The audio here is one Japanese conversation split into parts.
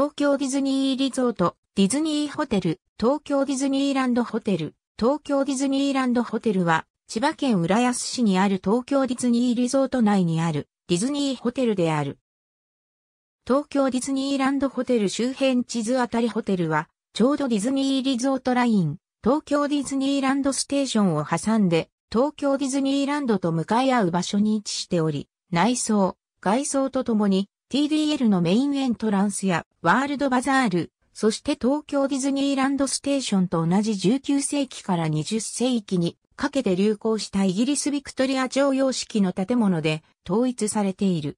東京ディズニーリゾート、ディズニーホテル、東京ディズニーランドホテル、東京ディズニーランドホテルは、千葉県浦安市にある東京ディズニーリゾート内にあるディズニーホテルである。東京ディズニーランドホテル周辺地図あたりホテルは、ちょうどディズニーリゾートライン、東京ディズニーランドステーションを挟んで、東京ディズニーランドと向かい合う場所に位置しており、内装、外装とともに TDL のメインエントランスやワールドバザール、そして東京ディズニーランドステーションと同じ19世紀から20世紀にかけて流行したイギリスビクトリア常用式の建物で統一されている。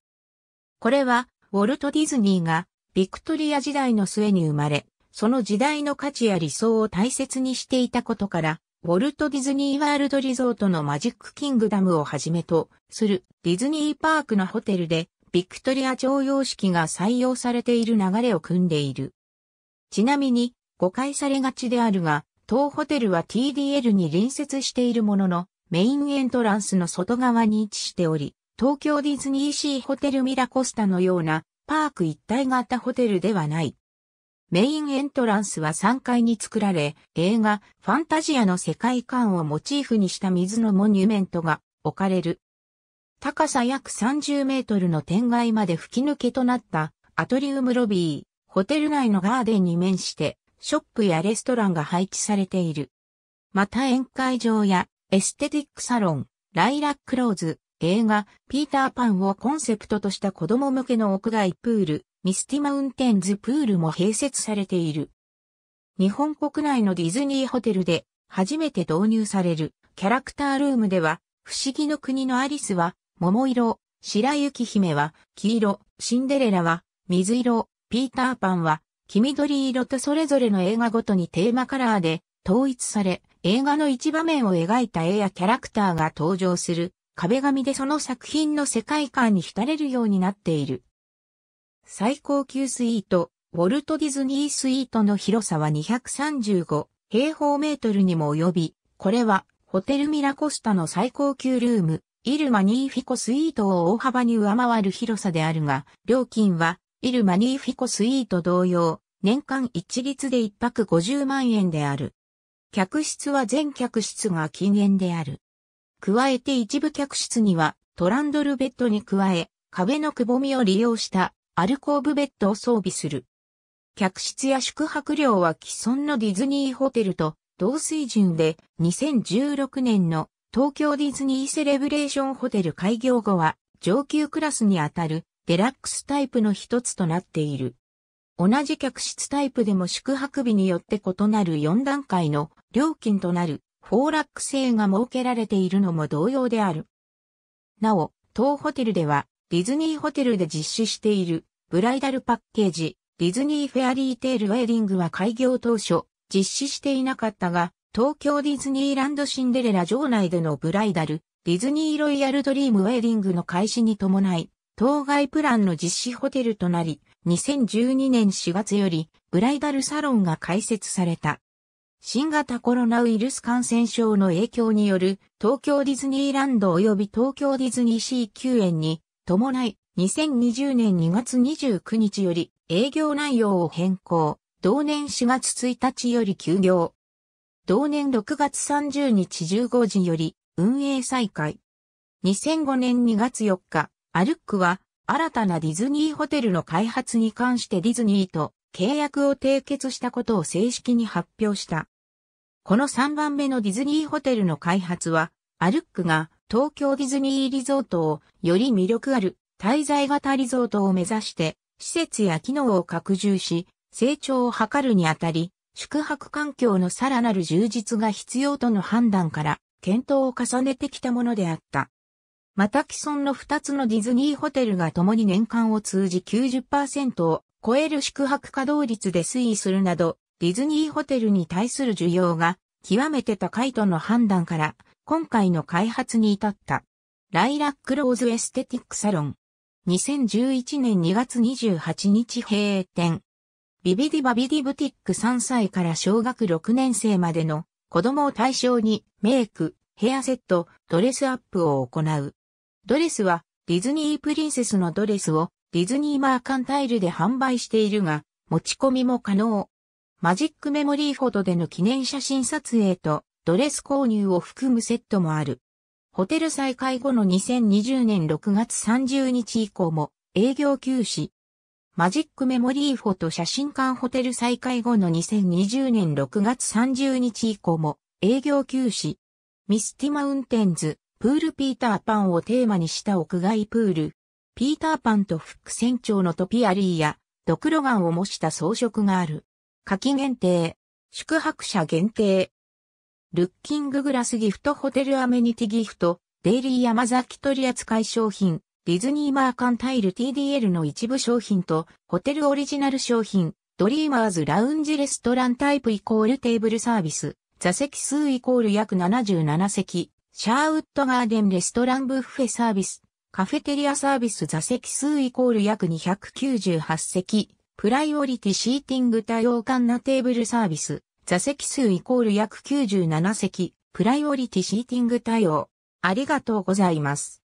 これはウォルト・ディズニーがビクトリア時代の末に生まれ、その時代の価値や理想を大切にしていたことから、ウォルト・ディズニー・ワールド・リゾートのマジック・キングダムをはじめとするディズニーパークのホテルでビクトリア常用式が採用されている流れを組んでいる。ちなみに、誤解されがちであるが、当ホテルは TDL に隣接しているものの、メインエントランスの外側に位置しており、東京ディズニーシーホテルミラコスタのようなパーク一体型ホテルではない。メインエントランスは3階に作られ、映画、ファンタジアの世界観をモチーフにした水のモニュメントが置かれる高さ約30メートルの天外まで吹き抜けとなったアトリウムロビー、ホテル内のガーデンに面して、ショップやレストランが配置されている。また宴会場やエステティックサロン、ライラックローズ、映画、ピーターパンをコンセプトとした子供向けの屋外プール、ミスティマウンテンズプールも併設されている。日本国内のディズニーホテルで初めて導入されるキャラクタールームでは、不思議の国のアリスは桃色、白雪姫は黄色、シンデレラは水色、ピーターパンは黄緑色とそれぞれの映画ごとにテーマカラーで統一され、映画の一場面を描いた絵やキャラクターが登場する壁紙でその作品の世界観に浸れるようになっている。最高級スイート、ウォルト・ディズニースイートの広さは235平方メートルにも及び、これはホテルミラコスタの最高級ルーム、イルマニーフィコスイートを大幅に上回る広さであるが、料金は、イルマニーフィコスイート同様、年間一律で一泊50万円である。客室は全客室が禁煙である。加えて一部客室には、トランドルベッドに加え、壁のくぼみを利用したアルコーブベッドを装備する。客室や宿泊料は既存のディズニーホテルと同水準で2016年の東京ディズニーセレブレーションホテル開業後は上級クラスにあたるデラックスタイプの一つとなっている。同じ客室タイプでも宿泊日によって異なる4段階の料金となるフォーラック制が設けられているのも同様である。なお、当ホテルではディズニーホテルで実施しているブライダルパッケージディズニーフェアリーテールウェディングは開業当初実施していなかったが東京ディズニーランドシンデレラ城内でのブライダル、ディズニーロイヤルドリームウェディングの開始に伴い、当該プランの実施ホテルとなり、2012年4月よりブライダルサロンが開設された。新型コロナウイルス感染症の影響による東京ディズニーランド及び東京ディズニーシー休園に伴い、2020年2月29日より営業内容を変更、同年4月1日より休業。同年6月30日15時より運営再開。2005年2月4日、アルックは新たなディズニーホテルの開発に関してディズニーと契約を締結したことを正式に発表した。この3番目のディズニーホテルの開発は、アルックが東京ディズニーリゾートをより魅力ある滞在型リゾートを目指して施設や機能を拡充し成長を図るにあたり宿泊環境のさらなる充実が必要との判断から検討を重ねてきたものであった。また既存の2つのディズニーホテルが共に年間を通じ90%を超える宿泊稼働率で推移するなど、ディズニーホテルに対する需要が極めて高いとの判断から、今回の開発に至った。ライラックローズエステティックサロン。2011年2月28日閉店。ビビディバビディブティック3歳から小学6年生までの子供を対象にメイク、ヘアセット、ドレスアップを行う。ドレスはディズニープリンセスのドレスをディズニーマーカンタイルで販売しているが持ち込みも可能。マジックメモリーフォトでの記念写真撮影とドレス購入を含むセットもある。ホテル再開後の2020年6月30日以降も営業休止、マジックメモリーフォト写真館ホテル再開後の2020年6月30日以降も営業休止。ミスティマウンテンズ、プールピーターパンをテーマにした屋外プール。ピーターパンと副船長のトピアリーや、ドクロガンを模した装飾がある。夏季限定。宿泊者限定。ルッキンググラスギフトホテルアメニティギフト、デイリー山崎取扱い商品、ディズニーマーカンタイル TDL の一部商品と、ホテルオリジナル商品、ドリーマーズラウンジレストランタイプイコールテーブルサービス、座席数イコール約77席、シャーウッドガーデンレストランブッフェサービス、カフェテリアサービス座席数イコール約298席、プライオリティシーティング多様感なテーブルサービス、座席数イコール約97席、プライオリティシーティング対応。ありがとうございます。